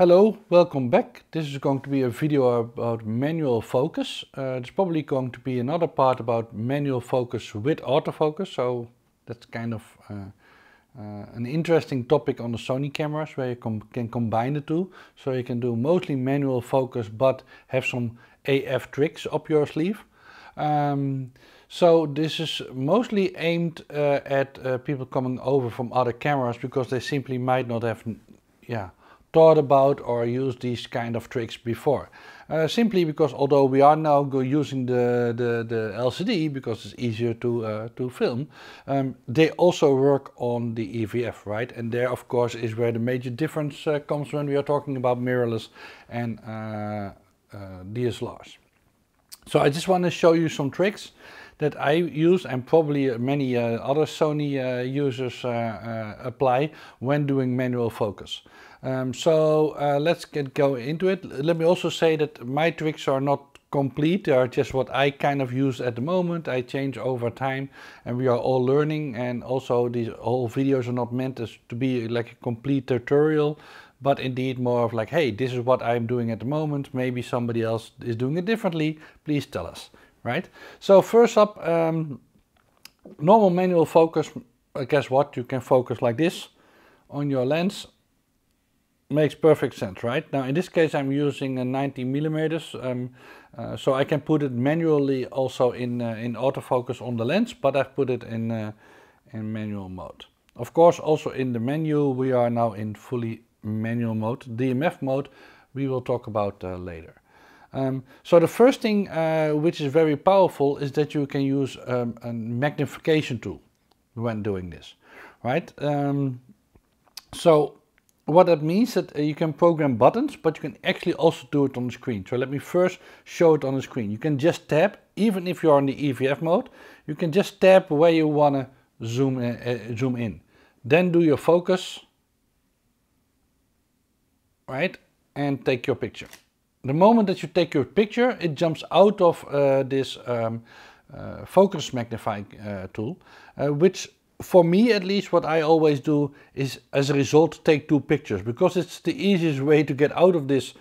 Hello, welcome back. This is going to be a video about manual focus. Uh, there's probably going to be another part about manual focus with autofocus, so that's kind of uh, uh, an interesting topic on the Sony cameras where you com can combine the two. So you can do mostly manual focus but have some AF tricks up your sleeve. Um, so this is mostly aimed uh, at uh, people coming over from other cameras because they simply might not have yeah, thought about or used these kind of tricks before. Uh, simply because although we are now using the, the, the, LCD because it's easier to, uh, to film, um, they also work on the EVF, right? And there of course is where the major difference uh, comes when we are talking about mirrorless and uh, uh, DSLRs. So I just want to show you some tricks that I use and probably uh, many uh, other Sony uh, users uh, uh, apply when doing manual focus. Um, so let's get go into it. Let me also say that my tricks are not complete. They are just what I kind of use at the moment. I change over time and we are all learning and also these whole videos are not meant as to be like a complete tutorial but indeed more of like, hey, this is what I'm doing at the moment. Maybe somebody else is doing it differently. Please tell us right? So first up, um, normal manual focus, guess what? You can focus like this on your lens. Makes perfect sense, right? Now in this case I'm using a 90 millimeters, um, uh, so I can put it manually also in, uh, in autofocus on the lens, but I've put it in, uh, in manual mode. Of course also in the menu we are now in fully manual mode. DMF mode we will talk about uh, later. Um, so the first thing uh, which is very powerful is that you can use um, a magnification tool when doing this, right? Um, so what that means is that uh, you can program buttons, but you can actually also do it on the screen. So let me first show it on the screen. You can just tap, even if you're in the EVF mode, you can just tap where you want to zoom, uh, zoom in. Then do your focus, right? And take your picture. The moment that you take your picture, it jumps out of uh, this um, uh, focus magnifying uh, tool, uh, which for me at least, what I always do is as a result take two pictures because it's the easiest way to get out of this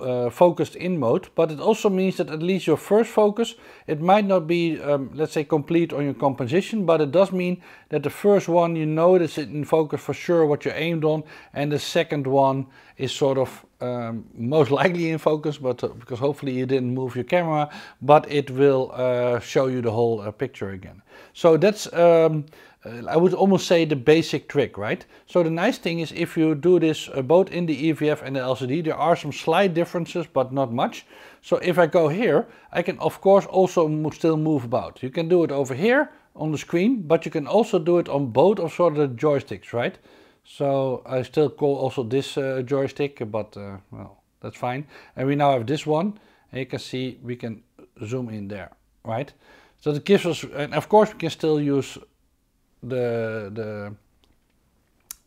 uh, focused in mode, but it also means that at least your first focus, it might not be, um, let's say, complete on your composition, but it does mean that the first one you notice it in focus for sure what you aimed on, and the second one is sort of um, most likely in focus, but uh, because hopefully you didn't move your camera, but it will uh, show you the whole uh, picture again. So that's um, uh, I would almost say the basic trick, right? So the nice thing is if you do this uh, both in the EVF and the LCD, there are some slight differences, but not much. So if I go here, I can of course also mo still move about. You can do it over here on the screen, but you can also do it on both of sort of the joysticks, right? So I still call also this uh, joystick, but uh, well, that's fine. And we now have this one, and you can see we can zoom in there, right? So it gives us, and of course we can still use the the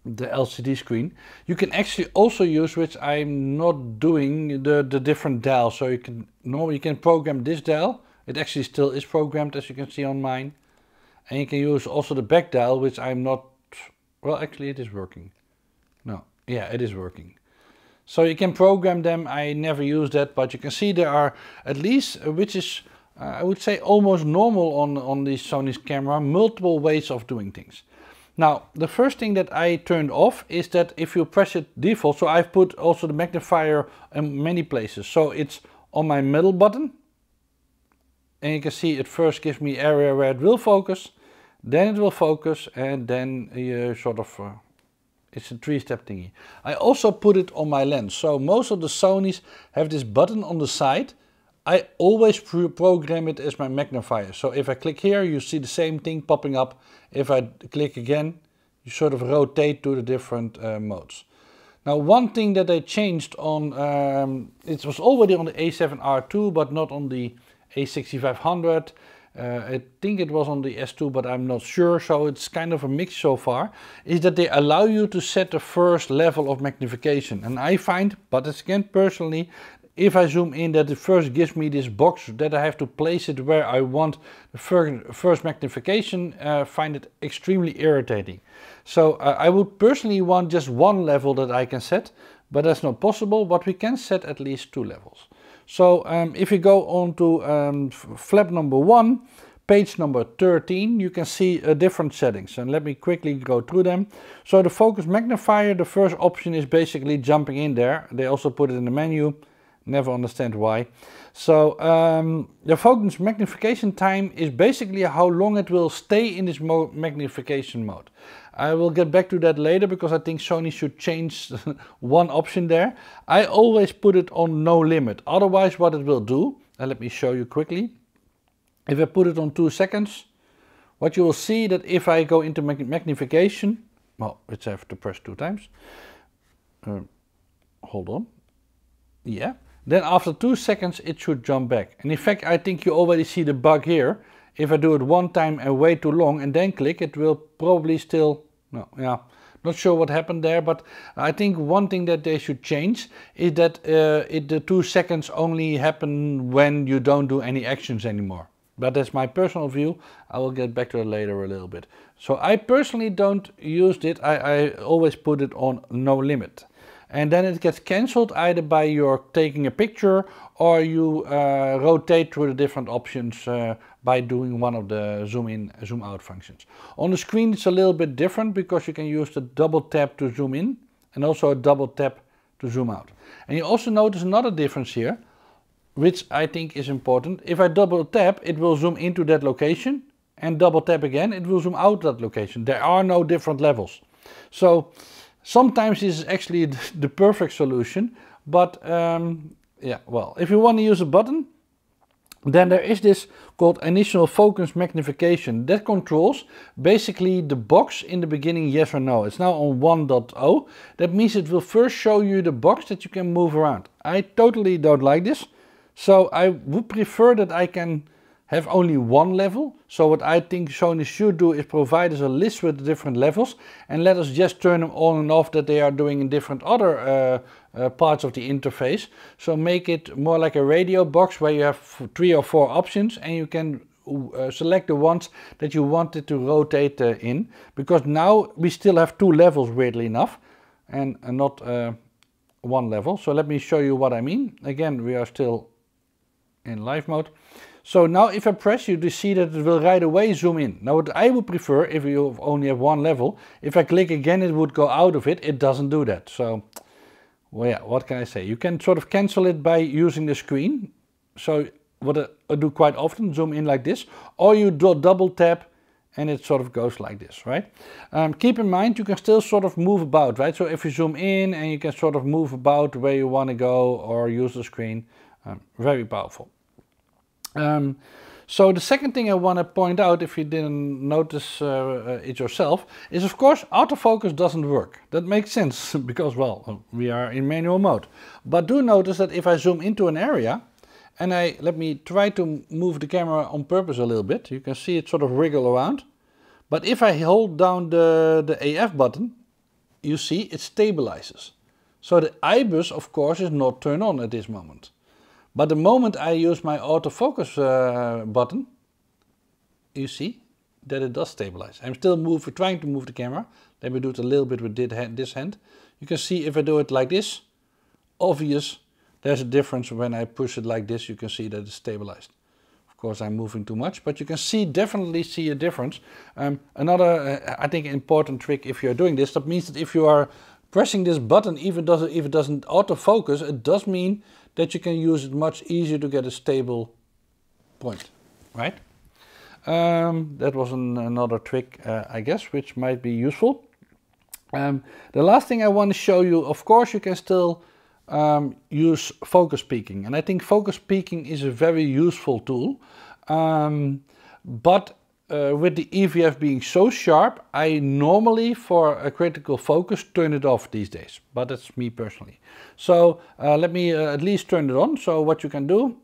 the LCD screen. You can actually also use, which I'm not doing, the, the different dial. So you can normally you can program this dial. It actually still is programmed as you can see on mine. And you can use also the back dial, which I'm not, well actually it is working. No, yeah, it is working. So you can program them. I never use that, but you can see there are at least, uh, which is uh, I would say almost normal on, on this Sony's camera, multiple ways of doing things. Now, the first thing that I turned off is that if you press it default, so I've put also the magnifier in many places. So it's on my middle button, and you can see it first gives me area where it will focus, then it will focus, and then you sort of, uh, it's a three-step thingy. I also put it on my lens. So most of the Sonys have this button on the side, I always program it as my magnifier. So if I click here, you see the same thing popping up. If I click again, you sort of rotate to the different uh, modes. Now one thing that they changed on, um, it was already on the A7R2, but not on the A6500. Uh, I think it was on the S2, but I'm not sure, so it's kind of a mix so far, is that they allow you to set the first level of magnification. And I find, but it's again personally, if I zoom in that it first gives me this box that I have to place it where I want the first magnification, uh, find it extremely irritating. So uh, I would personally want just one level that I can set, but that's not possible, but we can set at least two levels. So um, if you go on to um, flap number one, page number 13, you can see uh, different settings. And let me quickly go through them. So the focus magnifier, the first option is basically jumping in there. They also put it in the menu. Never understand why. So um, the Fogun's magnification time is basically how long it will stay in this mo magnification mode. I will get back to that later because I think Sony should change one option there. I always put it on no limit. Otherwise what it will do, and let me show you quickly. If I put it on 2 seconds, what you will see that if I go into mag magnification, well, it's I have to press two times, uh, hold on, yeah, then after two seconds it should jump back. And in fact I think you already see the bug here. If I do it one time and wait too long and then click it will probably still, no, yeah, not sure what happened there, but I think one thing that they should change is that uh, it, the two seconds only happen when you don't do any actions anymore. But that's my personal view. I will get back to it later a little bit. So I personally don't use it. I, I always put it on no limit and then it gets cancelled either by your taking a picture or you uh, rotate through the different options uh, by doing one of the zoom in zoom out functions. On the screen it's a little bit different because you can use the double tap to zoom in and also a double tap to zoom out. And you also notice another difference here which I think is important. If I double tap it will zoom into that location and double tap again it will zoom out that location. There are no different levels. So Sometimes this is actually the perfect solution, but um, yeah, well, if you want to use a button, then there is this called initial focus magnification that controls basically the box in the beginning yes or no. It's now on 1.0. That means it will first show you the box that you can move around. I totally don't like this. So I would prefer that I can have only one level. So what I think Sony should do is provide us a list with the different levels and let us just turn them on and off that they are doing in different other uh, uh, parts of the interface. So make it more like a radio box where you have three or four options and you can uh, select the ones that you wanted to rotate uh, in. Because now we still have two levels weirdly enough and uh, not uh, one level. So let me show you what I mean. Again, we are still in live mode. So now if I press, you see that it will right away zoom in. Now what I would prefer, if you only have one level, if I click again it would go out of it, it doesn't do that. So, well yeah, what can I say? You can sort of cancel it by using the screen. So what I do quite often, zoom in like this, or you do double tap and it sort of goes like this, right? Um, keep in mind, you can still sort of move about, right? So if you zoom in and you can sort of move about where you want to go or use the screen, um, very powerful. Um, so the second thing I want to point out, if you didn't notice uh, uh, it yourself, is of course autofocus doesn't work. That makes sense because, well, we are in manual mode. But do notice that if I zoom into an area and I let me try to move the camera on purpose a little bit, you can see it sort of wriggle around. But if I hold down the, the AF button, you see it stabilizes. So the IBUS, of course, is not turned on at this moment. But the moment I use my autofocus uh, button, you see that it does stabilize. I'm still move, trying to move the camera. Let me do it a little bit with this hand. You can see if I do it like this, obvious, there's a difference when I push it like this, you can see that it's stabilized. Of course, I'm moving too much, but you can see definitely see a difference. Um, another, uh, I think, important trick if you're doing this, that means that if you are pressing this button, even does if it doesn't autofocus, it does mean that you can use it much easier to get a stable point, right? Um, that was an, another trick, uh, I guess, which might be useful. Um, the last thing I want to show you, of course, you can still um, use focus peaking. And I think focus peaking is a very useful tool. Um, but uh, with the EVF being so sharp, I normally for a critical focus turn it off these days, but that's me personally. So uh, let me uh, at least turn it on. So what you can do,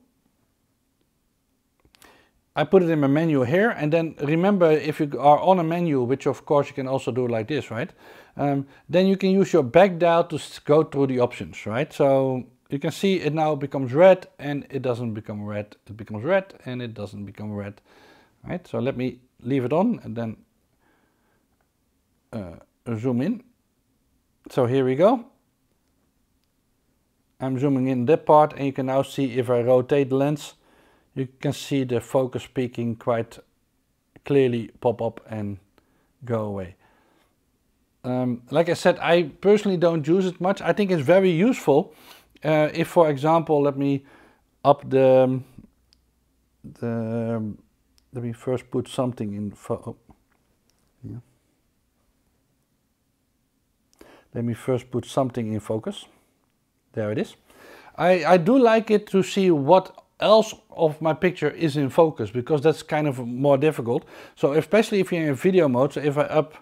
I put it in my menu here and then remember if you are on a menu, which of course you can also do like this, right? Um, then you can use your back dial to go through the options, right? So you can see it now becomes red and it doesn't become red, it becomes red and it doesn't become red. Right, so let me leave it on and then uh, zoom in. So here we go. I'm zooming in that part and you can now see if I rotate the lens, you can see the focus peaking quite clearly pop up and go away. Um, like I said, I personally don't use it much. I think it's very useful uh, if, for example, let me up the, the let me first put something in. Oh, yeah. Let me first put something in focus. There it is. I, I do like it to see what else of my picture is in focus because that's kind of more difficult. So especially if you're in video mode, so if I up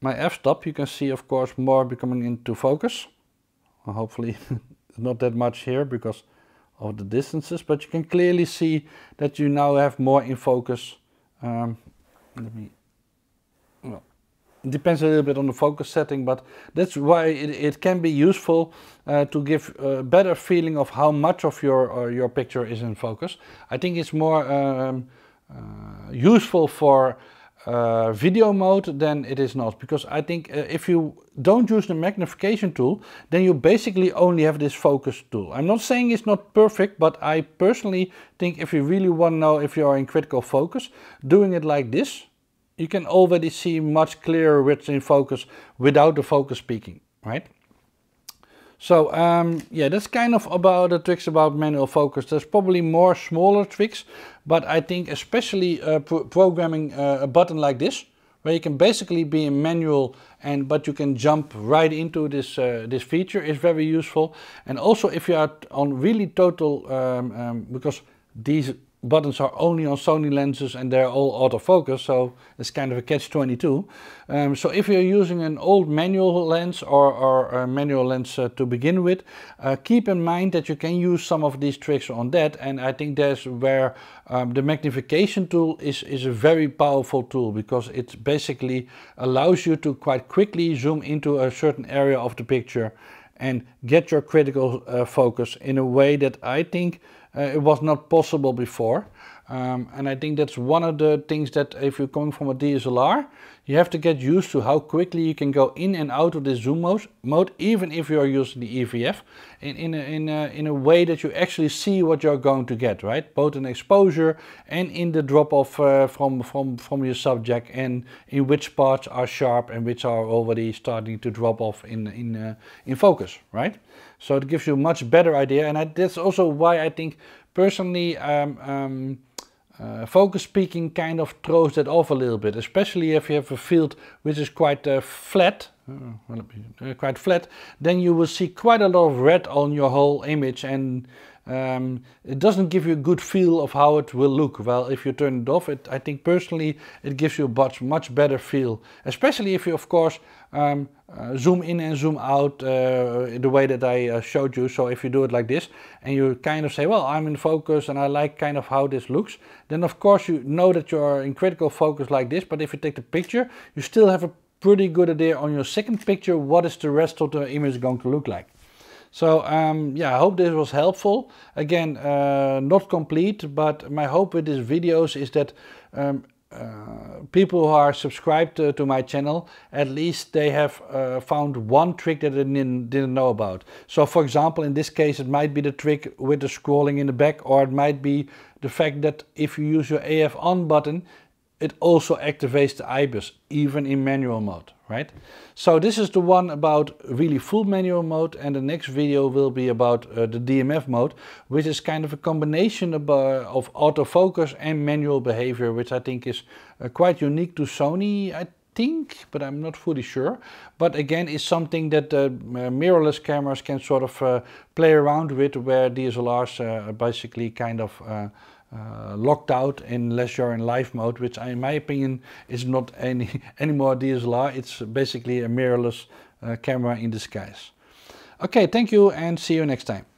my f-stop, you can see of course more becoming into focus. Well, hopefully not that much here because of the distances, but you can clearly see that you now have more in focus. Um, let me, well, it depends a little bit on the focus setting, but that's why it, it can be useful uh, to give a better feeling of how much of your uh, your picture is in focus. I think it's more um, uh, useful for uh, video mode, then it is not. Because I think uh, if you don't use the magnification tool, then you basically only have this focus tool. I'm not saying it's not perfect, but I personally think if you really want to know if you are in critical focus, doing it like this, you can already see much clearer what's in focus without the focus peaking, right? So um, yeah, that's kind of about the tricks about manual focus. There's probably more smaller tricks, but I think especially uh, pro programming uh, a button like this, where you can basically be in manual and but you can jump right into this uh, this feature is very useful. And also if you are on really total, um, um, because these buttons are only on Sony lenses and they're all autofocus, so it's kind of a catch-22. Um, so if you're using an old manual lens or, or manual lens uh, to begin with, uh, keep in mind that you can use some of these tricks on that and I think that's where um, the magnification tool is, is a very powerful tool because it basically allows you to quite quickly zoom into a certain area of the picture and get your critical uh, focus in a way that I think uh, it was not possible before. Um, and I think that's one of the things that if you're coming from a DSLR, you have to get used to how quickly you can go in and out of this zoom mode, even if you are using the EVF, in, in, a, in, a, in a way that you actually see what you're going to get, right? Both in exposure and in the drop-off uh, from, from, from your subject and in which parts are sharp and which are already starting to drop off in, in, uh, in focus, right? So it gives you a much better idea and I, that's also why I think personally um, um, uh, focus speaking kind of throws that off a little bit, especially if you have a field which is quite uh, flat, uh, quite flat, then you will see quite a lot of red on your whole image and um, it doesn't give you a good feel of how it will look. Well, if you turn it off, it, I think personally it gives you a much, much better feel. Especially if you, of course, um, uh, zoom in and zoom out uh, the way that I uh, showed you. So if you do it like this and you kind of say, well, I'm in focus and I like kind of how this looks, then of course you know that you're in critical focus like this. But if you take the picture, you still have a pretty good idea on your second picture what is the rest of the image going to look like. So um, yeah, I hope this was helpful. Again, uh, not complete, but my hope with these videos is that um, uh, people who are subscribed to, to, my channel, at least they have uh, found one trick that they didn't, didn't, know about. So for example, in this case, it might be the trick with the scrolling in the back, or it might be the fact that if you use your AF on button, it also activates the IBIS, even in manual mode right? So this is the one about really full manual mode and the next video will be about uh, the DMF mode, which is kind of a combination of, uh, of autofocus and manual behavior, which I think is uh, quite unique to Sony, I think, but I'm not fully sure. But again, it's something that uh, mirrorless cameras can sort of uh, play around with, where DSLRs uh, basically kind of uh, locked out unless you're in live mode, which in my opinion is not any anymore DSLR. It's basically a mirrorless uh, camera in disguise. Okay, thank you and see you next time.